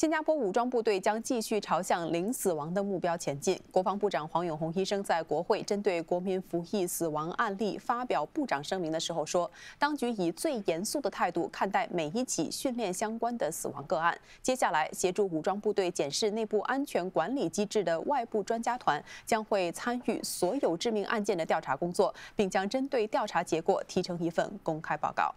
新加坡武装部队将继续朝向零死亡的目标前进。国防部长黄永红医生在国会针对国民服役死亡案例发表部长声明的时候说：“当局以最严肃的态度看待每一起训练相关的死亡个案。接下来，协助武装部队检视内部安全管理机制的外部专家团将会参与所有致命案件的调查工作，并将针对调查结果提成一份公开报告。”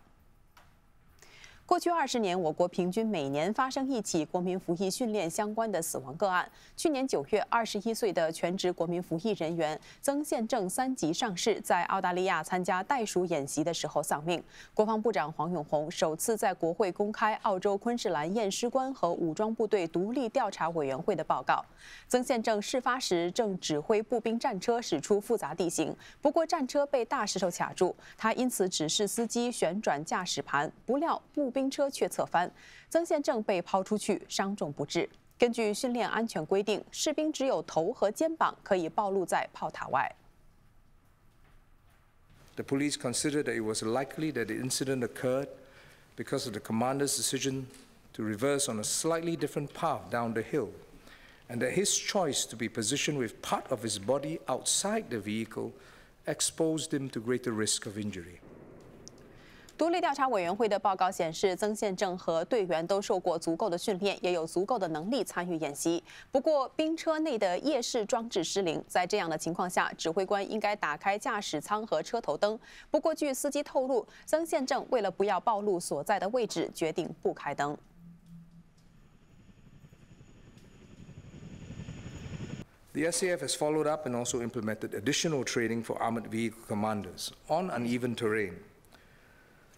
过去二十年，我国平均每年发生一起国民服役训练相关的死亡个案。去年九月，二十一岁的全职国民服役人员曾宪正三级上士在澳大利亚参加袋鼠演习的时候丧命。国防部长黄永红首次在国会公开澳洲昆士兰验尸官和武装部队独立调查委员会的报告。曾宪正事发时正指挥步兵战车驶出复杂地形，不过战车被大石头卡住，他因此指示司机旋转驾驶盘，不料步。兵车却侧翻，曾宪正被抛出去，伤重不治。根据训练安全规定，士兵只有头和肩膀可以暴露在炮塔外。The police considered that it was likely that the incident occurred because of the commander's decision to reverse on a slightly different path down the hill, and that his choice to be positioned with part of his body outside the vehicle exposed him to greater risk of injury. 独立调查委员会的报告显示，曾宪政和队员都受过足够的训练，也有足够的能力参与演习。不过，兵车内的夜视装置失灵，在这样的情况下，指挥官应该打开驾驶舱和车头灯。不过，据司机透露，曾宪政为了不要暴露所在的位置，决定不开灯。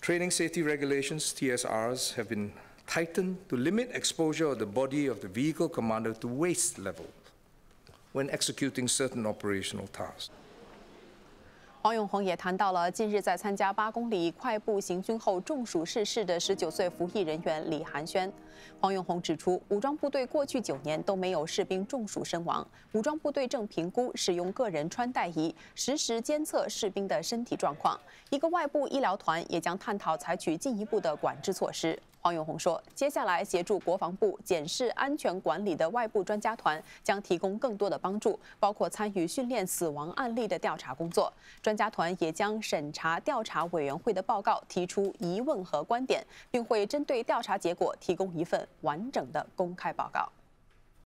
Training safety regulations, TSRs, have been tightened to limit exposure of the body of the vehicle commander to waist level when executing certain operational tasks. 黄永红也谈到了近日在参加八公里快步行军后中暑逝世的十九岁服役人员李寒轩。黄永红指出，武装部队过去九年都没有士兵中暑身亡。武装部队正评估使用个人穿戴仪实时监测士兵的身体状况。一个外部医疗团也将探讨采取进一步的管制措施。黄永红说，接下来协助国防部检视安全管理的外部专家团将提供更多的帮助，包括参与训练死亡案例的调查工作。专专家团也将审查调查委员会的报告，提出疑问和观点，并会针对调查结果提供一份完整的公开报告。